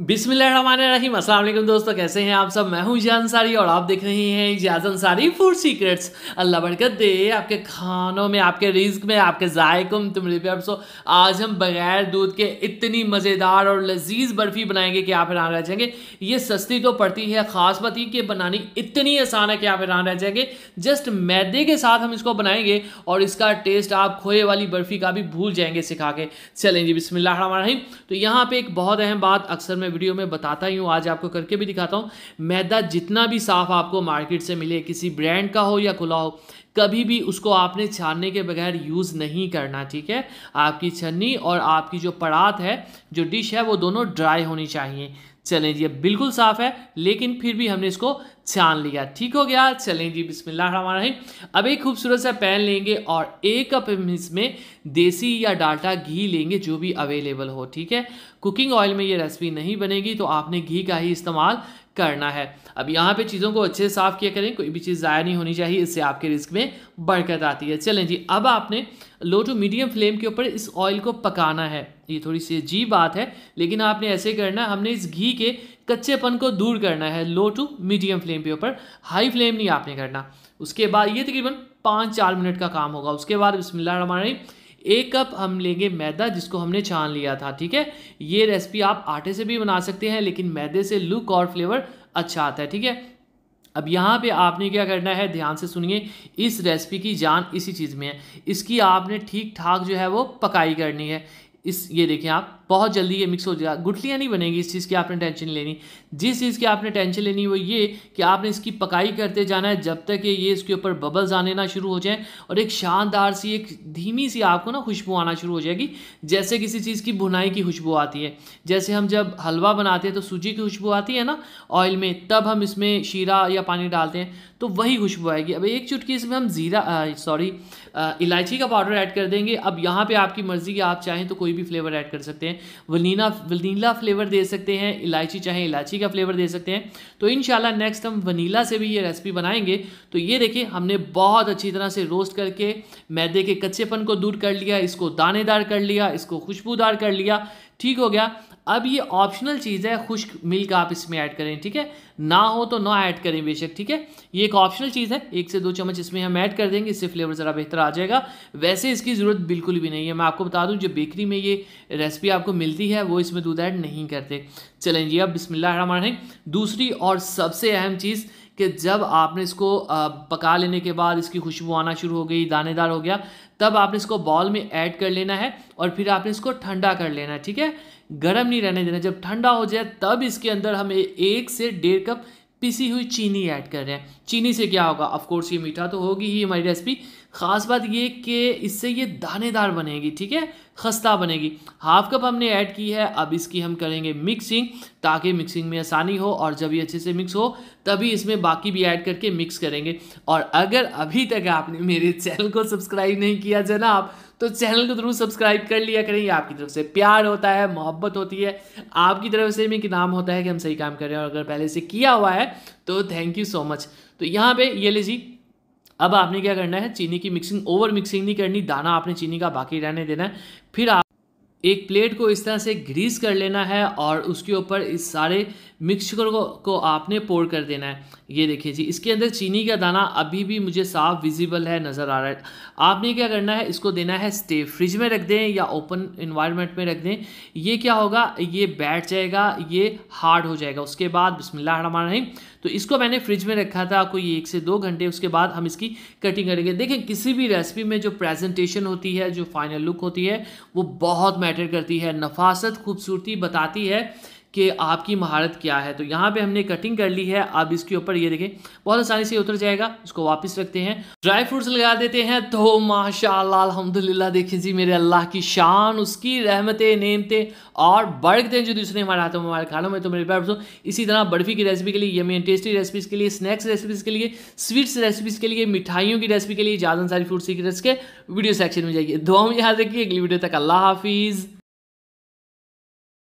बिस्मिल्लाहिर्रहमानिर्रहीम अस्सलाम वालेकुम दोस्तों कैसे हैं आप सब मैं हूं जी अंसारी और आप देख रहे हैं इजाज अंसारी फूड सीक्रेट्स अल्लाह बरकत दे आपके खानों में आपके रिज्क में आपके जायकों में तुम रिपेयर सो आज हम बगैर दूध के इतनी मज़ेदार और लजीज बर्फ़ी बनाएंगे कि आप हैरान रह जाएंगे ये सस्ती तो पड़ती है ख़ास बात ये कि बनानी इतनी आसान है कि आप हैरान रह जाएंगे जस्ट मैदे के साथ हम इसको बनाएंगे और इसका टेस्ट आप खोए वाली बर्फ़ी का भी भूल जाएंगे सिखा के चलें जी बिसमिल्लाम तो यहाँ पर एक बहुत अहम बात अक्सर में मैं वीडियो में बताता ही हूँ आज आपको करके भी दिखाता हूँ मैदा जितना भी साफ आपको मार्केट से मिले किसी ब्रांड का हो या खुला हो कभी भी उसको आपने छानने के बगैर यूज़ नहीं करना ठीक है आपकी छन्नी और आपकी जो परात है जो डिश है वो दोनों ड्राई होनी चाहिए चलें जी बिल्कुल साफ है लेकिन फिर भी हमने इसको छान लिया ठीक हो गया चलें जी बिस्मिल्लाह अब एक खूबसूरत सा पैन लेंगे और एक कप हम इसमें देसी या डाल्टा घी लेंगे जो भी अवेलेबल हो ठीक है कुकिंग ऑयल में ये रेसिपी नहीं बनेगी तो आपने घी का ही इस्तेमाल करना है अब यहाँ पे चीज़ों को अच्छे से साफ़ किया करें कोई भी चीज़ ज़ाया नहीं होनी चाहिए इससे आपके रिस्क में बढ़कत आती है चलें जी अब आपने लो टू मीडियम फ्लेम के ऊपर इस ऑयल को पकाना है ये थोड़ी सी जी बात है लेकिन आपने ऐसे करना है हमने इस घी के कच्चेपन को दूर करना है लो टू मीडियम फ्लेम के ऊपर हाई फ्लेम नहीं आपने करना उसके बाद ये तकरीबन पाँच चार मिनट का काम होगा उसके बाद बिस्मिल्लाह एक कप हम लेंगे मैदा जिसको हमने छान लिया था ठीक है ये रेसिपी आप आटे से भी बना सकते हैं लेकिन मैदे से लुक और फ्लेवर अच्छा आता है ठीक है अब यहाँ पे आपने क्या करना है ध्यान से सुनिए इस रेसिपी की जान इसी चीज़ में है इसकी आपने ठीक ठाक जो है वो पकाई करनी है इस ये देखें आप बहुत जल्दी ये मिक्स हो जाएगा गुठलियाँ नहीं बनेंगी इस चीज़ की आपने टेंशन लेनी जिस चीज़ की आपने टेंशन लेनी वो ये कि आपने इसकी पकाई करते जाना है जब तक ये इसके ऊपर बबल्स आने ना शुरू हो जाएं और एक शानदार सी एक धीमी सी आपको ना खुशबू आना शुरू हो जाएगी जैसे किसी चीज़ की भुनाई की खुशबू आती है जैसे हम जब हलवा बनाते हैं तो सूजी की खुशबू आती है ना ऑयल में तब हम इसमें शीरा या पानी डालते हैं तो वही खुशबू आएगी अब एक चुटकी इसमें हम ज़ीरा सॉरी इलायची का पाउडर ऐड कर देंगे अब यहाँ पर आपकी मर्ज़ी की आप चाहें तो कोई भी फ्लेवर ऐड कर सकते हैं वनीला वनीला फ्लेवर दे सकते हैं इलायची चाहे इलायची का फ्लेवर दे सकते हैं तो इन नेक्स्ट हम वनीला से भी ये रेसिपी बनाएंगे तो ये देखिए हमने बहुत अच्छी तरह से रोस्ट करके मैदे के कच्चेपन को दूर कर लिया इसको दानेदार कर लिया इसको खुशबूदार कर लिया ठीक हो गया अब ये ऑप्शनल चीज़ है खुश्क मिल्क आप इसमें ऐड करें ठीक है ना हो तो ना ऐड करें बेशक ठीक है ये एक ऑप्शनल चीज़ है एक से दो चम्मच इसमें हम ऐड कर देंगे इससे फ्लेवर ज़रा बेहतर आ जाएगा वैसे इसकी ज़रूरत बिल्कुल भी नहीं है मैं आपको बता दूँ जो बेकरी में ये रेसिपी आपको मिलती है वो इसमें दूध ऐड नहीं करते चलें जी अब बिसमिल्ल दूसरी और सबसे अहम चीज़ कि जब आपने इसको पका लेने के बाद इसकी खुशबू आना शुरू हो गई दानेदार हो गया तब आपने इसको बॉल में ऐड कर लेना है और फिर आपने इसको ठंडा कर लेना है ठीक है गर्म नहीं रहने देना जब ठंडा हो जाए तब इसके अंदर हम एक से डेढ़ कप पिसी हुई चीनी ऐड कर रहे हैं चीनी से क्या होगा ऑफकोर्स ये मीठा तो होगी ही हमारी रेसिपी ख़ास बात ये कि इससे ये दानेदार बनेगी ठीक है खस्ता बनेगी हाफ कप हमने ऐड की है अब इसकी हम करेंगे मिक्सिंग ताकि मिक्सिंग में आसानी हो और जब ये अच्छे से मिक्स हो तभी इसमें बाकी भी ऐड करके मिक्स करेंगे और अगर अभी तक आपने मेरे चैनल को सब्सक्राइब नहीं किया जनाब तो चैनल को जरूर सब्सक्राइब कर लिया करें ये आपकी तरफ से प्यार होता है मोहब्बत होती है आपकी तरफ से भी नाम होता है कि हम सही काम कर रहे हैं और अगर पहले से किया हुआ है तो थैंक यू सो मच तो यहाँ पे ये लीजिए अब आपने क्या करना है चीनी की मिक्सिंग ओवर मिक्सिंग नहीं करनी दाना आपने चीनी का बाकी रहने देना है फिर आप एक प्लेट को इस तरह से ग्रीस कर लेना है और उसके ऊपर इस सारे मिक्सचर को, को आपने पोर कर देना है ये देखिए जी इसके अंदर चीनी का दाना अभी भी मुझे साफ विजिबल है नज़र आ रहा है आपने क्या करना है इसको देना है स्टे फ्रिज में रख दें या ओपन इन्वायरमेंट में रख दें ये क्या होगा ये बैठ जाएगा ये हार्ड हो जाएगा उसके बाद बिस्मिल्लाह तो इसको मैंने फ्रिज में रखा था कोई एक से दो घंटे उसके बाद हम इसकी कटिंग करेंगे देखें किसी भी रेसिपी में जो प्रेजेंटेशन होती है जो फाइनल लुक होती है वो बहुत मैटर करती है नफासत खूबसूरती बताती है कि आपकी महारत क्या है तो यहाँ पे हमने कटिंग कर ली है आप इसके ऊपर ये देखें बहुत आसानी से उतर जाएगा इसको वापस रखते हैं ड्राई फ्रूट्स लगा देते हैं तो माशाल्लाह अल्हम्दुलिल्लाह देखिए जी मेरे अल्लाह की शान उसकी रहमतें नेमतें और हैं जो दूसरे हमारे हाथों में हमारे खानों में तो मेरे प्यार दोस्तों इसी तरह बर्फ़ी की रेसिपी के लिए यमी टेस्टी रेसिपीज़ के लिए स्नैक्स रेसिपीज़ के लिए स्वीट्स रेसिपीज़ के लिए मिठाइयों की रेसिपी के लिए ज़्यादा सारी फूड सीक्रेट्स के वीडियो सेक्शन में जाइए दो तो हम याद रखिए अगली वीडियो तक अल्लाह हाफिज़